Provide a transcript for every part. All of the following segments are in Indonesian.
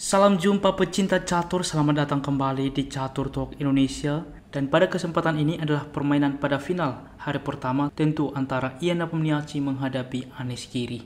Salam jumpa pecinta catur, selamat datang kembali di Catur Talk Indonesia. Dan pada kesempatan ini adalah permainan pada final hari pertama tentu antara Iana Pemniaci menghadapi Anis Giri.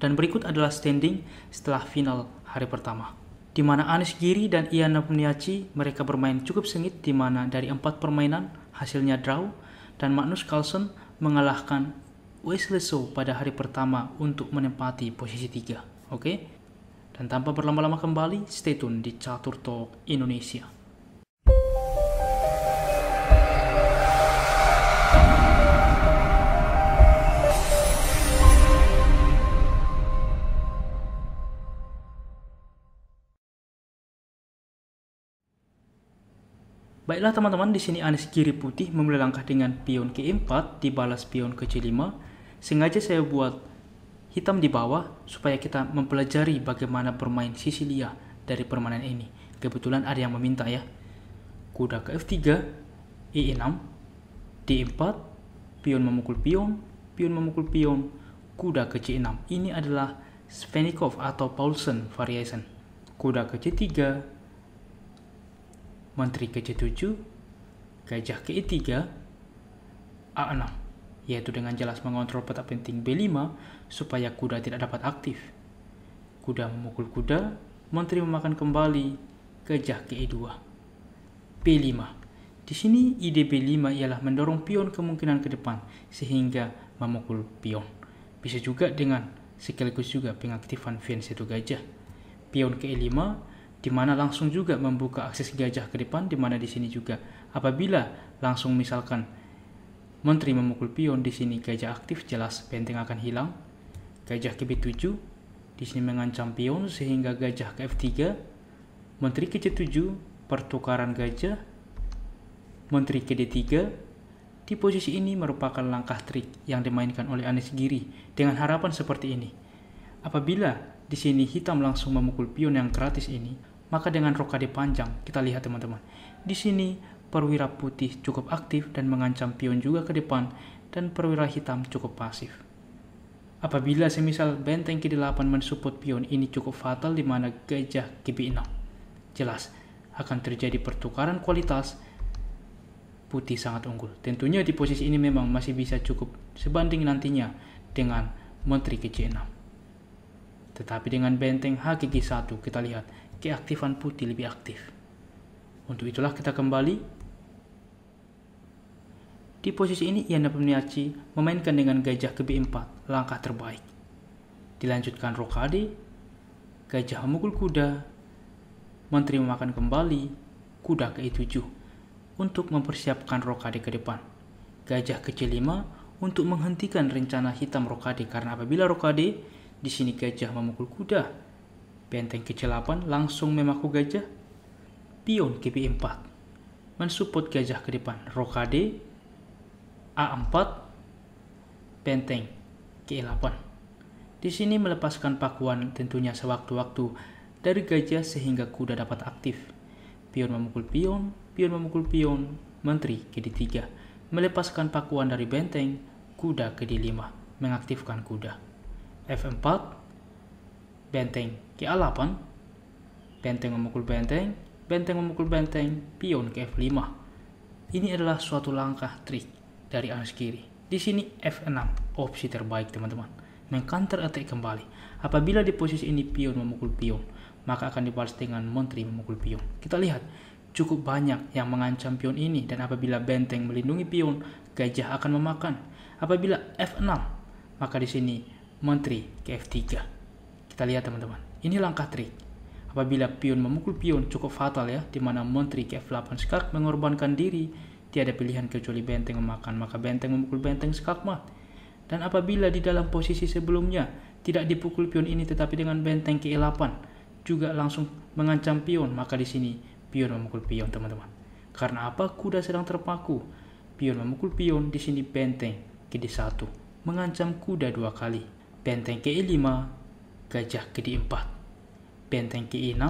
Dan berikut adalah standing setelah final hari pertama. Di mana Anis Giri dan Iana Pemniaci mereka bermain cukup sengit di mana dari empat permainan hasilnya draw dan Magnus Carlsen mengalahkan Wesley So pada hari pertama untuk menempati posisi tiga. Oke, okay? Dan tanpa berlama-lama kembali, stay tune di Catur Talk Indonesia. Baiklah teman-teman, di sini Anis kiri putih memulai langkah dengan pion ke-4 dibalas pion ke-5. Sengaja saya buat hitam di bawah supaya kita mempelajari bagaimana bermain Sicilia dari permainan ini. Kebetulan ada yang meminta ya. Kuda ke F3, E6, D4, pion memukul pion, pion memukul pion, kuda ke C6. Ini adalah Svenikov atau Paulsen variation. Kuda ke C3, menteri ke C7, gajah ke E3, A6 yaitu dengan jelas mengontrol peta penting B5 supaya kuda tidak dapat aktif. Kuda memukul kuda, menteri memakan kembali kejah ke E2. B5. Di sini ide B5 ialah mendorong pion kemungkinan ke depan sehingga memukul pion. Bisa juga dengan sekaligus juga pengaktifan v satu gajah. Pion ke E5 di mana langsung juga membuka akses gajah ke depan di mana di sini juga apabila langsung misalkan Menteri memukul pion, di sini gajah aktif jelas benteng akan hilang. Gajah ke B7, di sini mengancam pion sehingga gajah ke F3. Menteri ke C7, pertukaran gajah. Menteri ke D3, di posisi ini merupakan langkah trik yang dimainkan oleh Anies Giri dengan harapan seperti ini. Apabila di sini hitam langsung memukul pion yang gratis ini, maka dengan rokade panjang, kita lihat teman-teman. Di sini perwira putih cukup aktif dan mengancam pion juga ke depan, dan perwira hitam cukup pasif. Apabila semisal benteng K8 mensupport pion ini cukup fatal di mana gajah GB6, jelas akan terjadi pertukaran kualitas putih sangat unggul. Tentunya di posisi ini memang masih bisa cukup sebanding nantinya dengan menteri ke 6 Tetapi dengan benteng HGG1 kita lihat keaktifan putih lebih aktif. Untuk itulah kita kembali di posisi ini, Ian Pemniachi memainkan dengan gajah ke B4, langkah terbaik. Dilanjutkan rokade, gajah memukul kuda, menteri memakan kembali, kuda ke E7 untuk mempersiapkan rokade ke depan. Gajah ke C5 untuk menghentikan rencana hitam rokade karena apabila rokade, di sini gajah memukul kuda. Benteng ke C8 langsung memaku gajah. Pion ke B4 mensupport gajah ke depan. Rokade A4 Benteng K8. Di sini melepaskan pakuan tentunya sewaktu-waktu dari gajah sehingga kuda dapat aktif. Pion memukul pion, pion memukul pion, menteri ke D3. Melepaskan pakuan dari benteng, kuda ke D5, mengaktifkan kuda. F4 Benteng K8 Benteng memukul benteng, benteng memukul benteng, pion ke F5. Ini adalah suatu langkah trik dari arah kiri. Di sini F6, opsi terbaik teman-teman. Mengcounter attack kembali. Apabila di posisi ini pion memukul pion, maka akan dibalas dengan menteri memukul pion. Kita lihat, cukup banyak yang mengancam pion ini dan apabila benteng melindungi pion, gajah akan memakan. Apabila F6, maka di sini menteri ke F3. Kita lihat teman-teman, ini langkah trik. Apabila pion memukul pion cukup fatal ya, di mana menteri ke F8 sekarang mengorbankan diri tiada pilihan kecuali benteng memakan, maka benteng memukul benteng skakmat. Dan apabila di dalam posisi sebelumnya tidak dipukul pion ini tetapi dengan benteng ke kee8 juga langsung mengancam pion, maka di sini pion memukul pion, teman-teman. Karena apa? Kuda sedang terpaku. Pion memukul pion, di sini benteng ke 1 mengancam kuda dua kali. Benteng ke 5 gajah ke 4 Benteng ke 6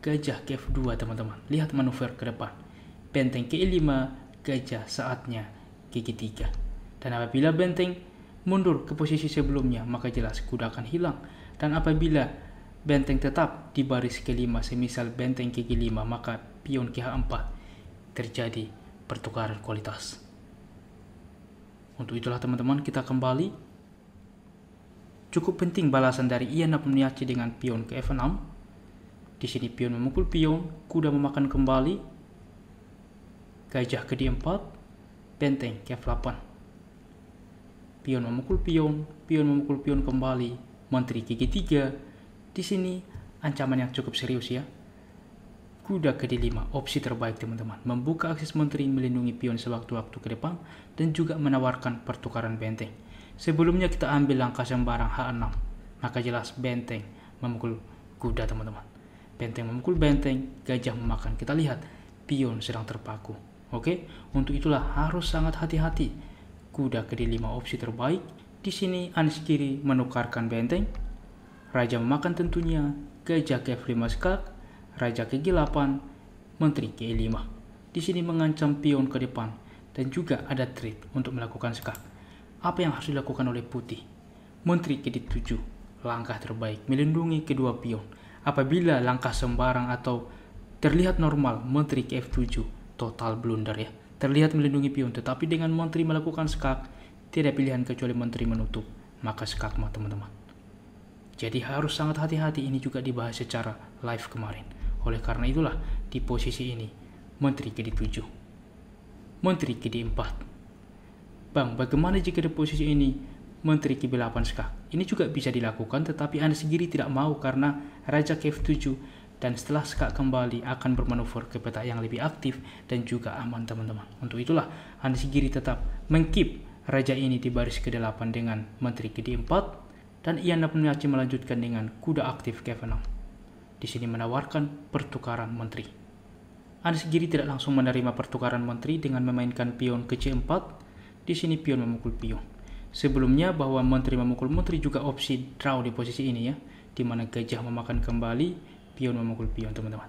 gajah ke 2 teman-teman. Lihat manuver ke depan. Benteng ke 5 gajah saatnya gigi tiga. Dan apabila benteng mundur ke posisi sebelumnya, maka jelas kuda akan hilang. Dan apabila benteng tetap di baris kelima, semisal benteng gigi lima, maka pion KH4 terjadi pertukaran kualitas. Untuk itulah teman-teman, kita kembali Cukup penting balasan dari Iana Pemniaci dengan pion ke F6. Di sini pion memukul pion, kuda memakan kembali, Gajah ke 4, benteng ke 8 Pion memukul pion, pion memukul pion kembali, menteri gigi 3. Di sini ancaman yang cukup serius ya. Kuda gede 5, opsi terbaik teman-teman. Membuka akses menteri melindungi pion sewaktu-waktu ke depan dan juga menawarkan pertukaran benteng. Sebelumnya kita ambil langkah sembarang H6, maka jelas benteng memukul kuda teman-teman. Benteng memukul benteng, gajah memakan. Kita lihat, pion sedang terpaku. Oke, untuk itulah harus sangat hati-hati. Kuda ke lima opsi terbaik. Di sini Anis kiri menukarkan benteng. Raja memakan tentunya. Gajah ke F5 skak. Raja ke G8. Menteri ke E5. Di sini mengancam pion ke depan. Dan juga ada trik untuk melakukan skak. Apa yang harus dilakukan oleh putih? Menteri ke D7. Langkah terbaik melindungi kedua pion. Apabila langkah sembarang atau terlihat normal, menteri ke F7 total blunder ya. Terlihat melindungi pion, tetapi dengan menteri melakukan skak, tidak pilihan kecuali menteri menutup, maka skak mah teman-teman. Jadi harus sangat hati-hati ini juga dibahas secara live kemarin. Oleh karena itulah, di posisi ini, Menteri ke 7 Menteri ke 4 Bang, bagaimana jika di posisi ini Menteri ke 8 skak? Ini juga bisa dilakukan, tetapi Anda sendiri tidak mau karena Raja ke 7 dan setelah sekak kembali akan bermanuver ke peta yang lebih aktif dan juga aman teman-teman. Untuk itulah Hans Giri tetap mengkip raja ini di baris ke-8 dengan menteri ke 4 dan Ian Napunachi melanjutkan dengan kuda aktif Kevin Di sini menawarkan pertukaran menteri. Hans Giri tidak langsung menerima pertukaran menteri dengan memainkan pion ke C4. Di sini pion memukul pion. Sebelumnya bahwa menteri memukul menteri juga opsi draw di posisi ini ya, di mana gajah memakan kembali pion memukul pion teman-teman.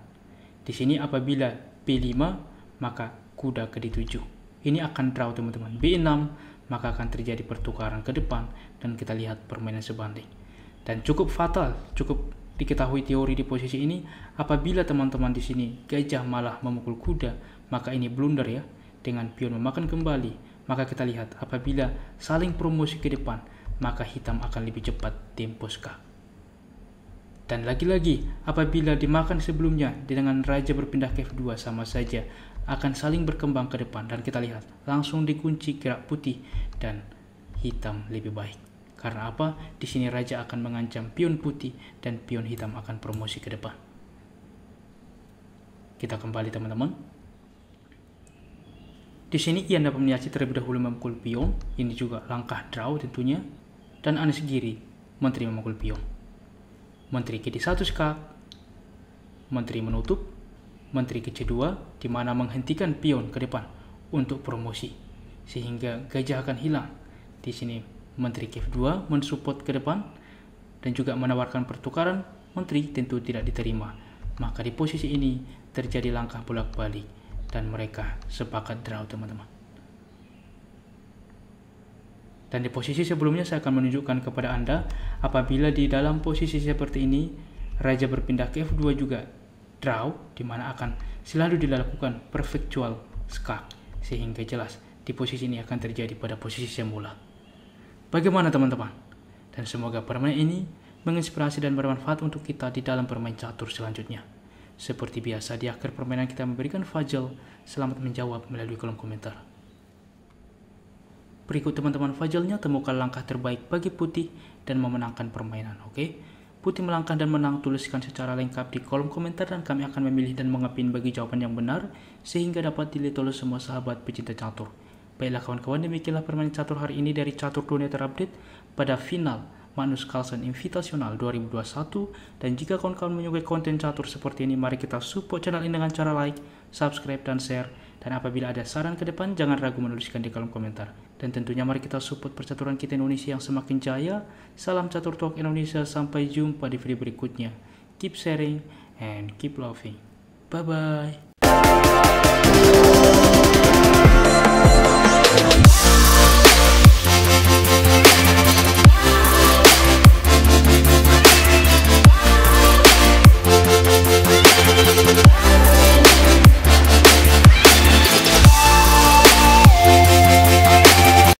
Di sini apabila B5 maka kuda ke D7. Ini akan draw teman-teman. B6 maka akan terjadi pertukaran ke depan dan kita lihat permainan sebanding. Dan cukup fatal, cukup diketahui teori di posisi ini apabila teman-teman di sini gajah malah memukul kuda maka ini blunder ya dengan pion memakan kembali maka kita lihat apabila saling promosi ke depan maka hitam akan lebih cepat tempo skak dan lagi-lagi, apabila dimakan sebelumnya dengan raja berpindah ke F2 sama saja, akan saling berkembang ke depan dan kita lihat langsung dikunci gerak putih dan hitam lebih baik. Karena apa? Di sini raja akan mengancam pion putih dan pion hitam akan promosi ke depan. Kita kembali teman-teman. Di sini ia dapat menyaksikan terlebih dahulu memukul pion, ini juga langkah draw tentunya, dan Anis Giri menteri memukul pion. Menteri GD1K, Menteri menutup, Menteri KC2 di mana menghentikan pion ke depan untuk promosi sehingga gajah akan hilang. Di sini Menteri KF2 mensupport ke depan dan juga menawarkan pertukaran menteri tentu tidak diterima. Maka di posisi ini terjadi langkah bolak-balik dan mereka sepakat draw teman-teman. Dan di posisi sebelumnya saya akan menunjukkan kepada Anda apabila di dalam posisi seperti ini raja berpindah ke F2 juga draw di mana akan selalu dilakukan perfectual skak sehingga jelas di posisi ini akan terjadi pada posisi semula. Bagaimana teman-teman? Dan semoga permainan ini menginspirasi dan bermanfaat untuk kita di dalam bermain catur selanjutnya. Seperti biasa di akhir permainan kita memberikan Fajl selamat menjawab melalui kolom komentar. Berikut teman-teman Fajalnya temukan langkah terbaik bagi putih dan memenangkan permainan, oke? Okay? Putih melangkah dan menang tuliskan secara lengkap di kolom komentar dan kami akan memilih dan mengepin bagi jawaban yang benar sehingga dapat dilihat oleh semua sahabat pecinta catur. Baiklah kawan-kawan, demikianlah permainan catur hari ini dari Catur Dunia Terupdate pada final Manus Carlsen Invitational 2021 dan jika kawan-kawan menyukai konten catur seperti ini mari kita support channel ini dengan cara like, subscribe, dan share dan apabila ada saran ke depan jangan ragu menuliskan di kolom komentar. Dan tentunya mari kita support percaturan kita Indonesia yang semakin jaya. Salam catur talk Indonesia, sampai jumpa di video berikutnya. Keep sharing and keep loving. Bye-bye.